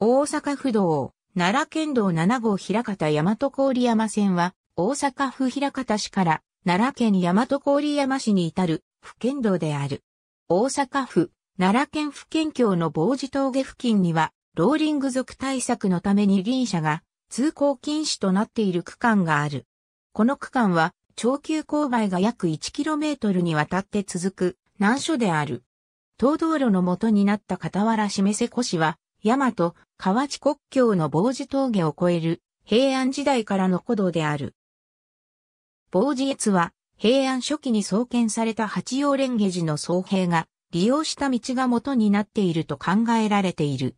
大阪府道、奈良県道7号平方大和郡山線は、大阪府平方市から奈良県大和郡山市に至る府県道である。大阪府、奈良県府県境の防治峠付近には、ローリング族対策のために輪車が通行禁止となっている区間がある。この区間は、長級勾配が約 1km にわたって続く難所である。東道路の元になった傍ら示せ越は、大和、河内国境の坊寺峠を越える平安時代からの古道である。坊寺越は平安初期に創建された八葉蓮華寺の僧兵が利用した道が元になっていると考えられている。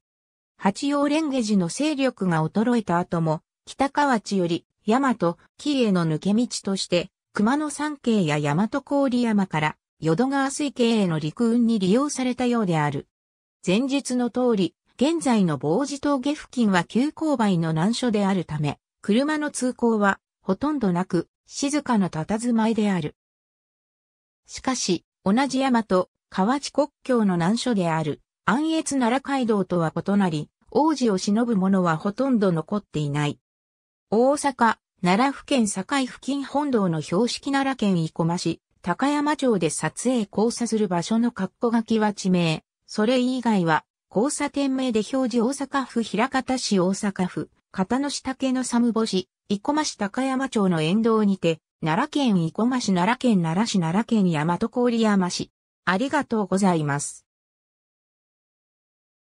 八葉蓮華寺の勢力が衰えた後も、北河内より大和、紀への抜け道として、熊野山系や大和郡山から淀川水系への陸運に利用されたようである。前述の通り、現在の防治峠付近は急勾配の難所であるため、車の通行はほとんどなく、静かな佇まいである。しかし、同じ山と河内国境の難所である安越奈良街道とは異なり、王子を忍ぶ者はほとんど残っていない。大阪、奈良府県境付近本堂の標識奈良県生駒市、高山町で撮影交差する場所の括弧書きは地名、それ以外は交差点名で表示大阪府平方市大阪府、片野市竹の寒星、生駒市高山町の沿道にて、奈良県生駒市奈良県奈良市奈良県大和郡山市。ありがとうございます。